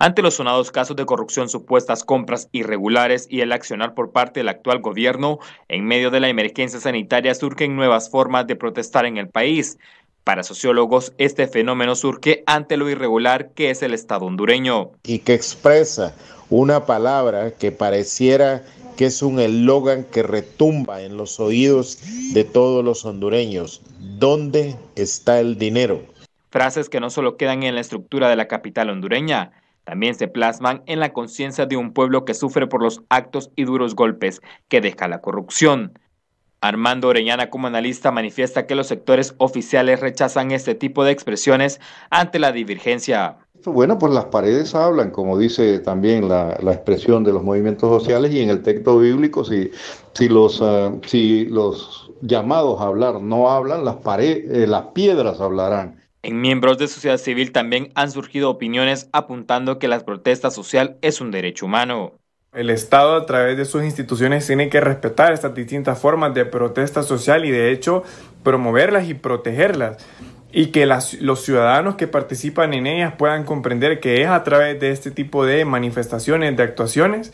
Ante los sonados casos de corrupción, supuestas compras irregulares y el accionar por parte del actual gobierno, en medio de la emergencia sanitaria surgen nuevas formas de protestar en el país. Para sociólogos, este fenómeno surge ante lo irregular que es el Estado hondureño. Y que expresa una palabra que pareciera que es un eslogan que retumba en los oídos de todos los hondureños. ¿Dónde está el dinero? Frases que no solo quedan en la estructura de la capital hondureña, también se plasman en la conciencia de un pueblo que sufre por los actos y duros golpes que deja la corrupción. Armando Orellana como analista manifiesta que los sectores oficiales rechazan este tipo de expresiones ante la divergencia. Bueno, pues las paredes hablan, como dice también la, expresión de los movimientos sociales y en el texto bíblico, si, si, los, ah, si los llamados a hablar no hablan, las, paredes, eh, las piedras hablarán. En miembros de sociedad civil también han surgido opiniones apuntando que la protesta social es un derecho humano. El Estado a través de sus instituciones tiene que respetar estas distintas formas de protesta social y de hecho promoverlas y protegerlas y que los ciudadanos que participan en ellas puedan comprender que es a través de este tipo de manifestaciones, de actuaciones,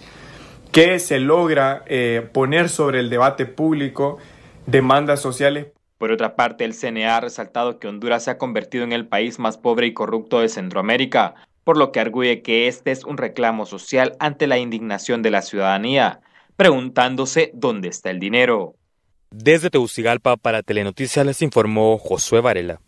que se logra eh, poner sobre el debate público demandas sociales. Por otra parte, el CNA ha resaltado que Honduras se ha convertido en el país más pobre y corrupto de Centroamérica, por lo que arguye que este es un reclamo social ante la indignación de la ciudadanía, preguntándose dónde está el dinero. Desde Tegucigalpa para Telenoticias les informó Josué Varela.